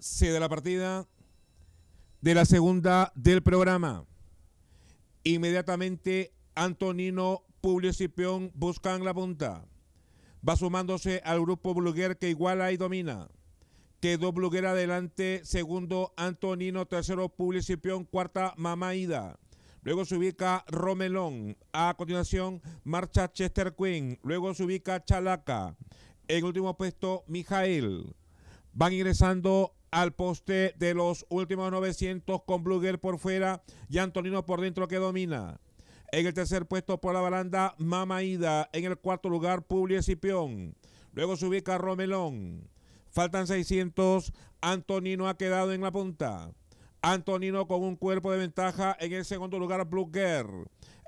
se da la partida de la segunda del programa. Inmediatamente Antonino, Publio Cipión buscan la punta. Va sumándose al grupo Bluguer que iguala y domina. Quedó Bluguer adelante, segundo Antonino, tercero Publio Cipión, cuarta Mamaida. Luego se ubica Romelón. A continuación marcha Chester Quinn. Luego se ubica Chalaca. En último puesto, Mijael. Van ingresando al poste de los últimos 900 con Girl por fuera y Antonino por dentro que domina. En el tercer puesto por la baranda, Ida. En el cuarto lugar, Publio Escipión. Luego se ubica Romelón. Faltan 600. Antonino ha quedado en la punta. Antonino con un cuerpo de ventaja. En el segundo lugar, Bluger.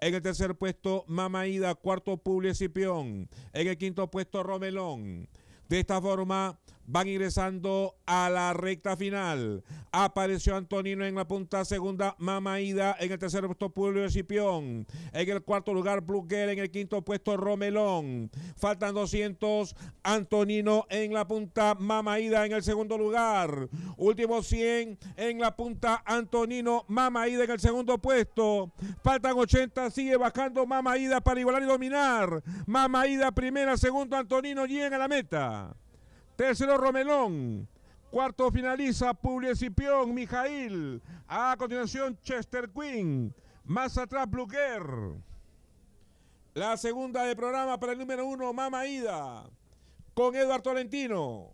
En el tercer puesto, Ida. Cuarto, Publio Escipión. En el quinto puesto, Romelón. De esta forma van ingresando a la recta final. Apareció Antonino en la punta segunda, Ida en el tercer puesto y Escipión. En el cuarto lugar Girl en el quinto puesto Romelón. Faltan 200, Antonino en la punta, Mamaida en el segundo lugar. Último 100 en la punta, Antonino, Ida en el segundo puesto. Faltan 80, sigue bajando Mama Ida para igualar y dominar. Ida, primera, segundo Antonino llega a la meta. Tercero Romelón. Cuarto finaliza Publio Cipión, Mijail. A continuación Chester Quinn. Más atrás Bluquer. La segunda de programa para el número uno, Mama Ida. Con Eduardo Tolentino.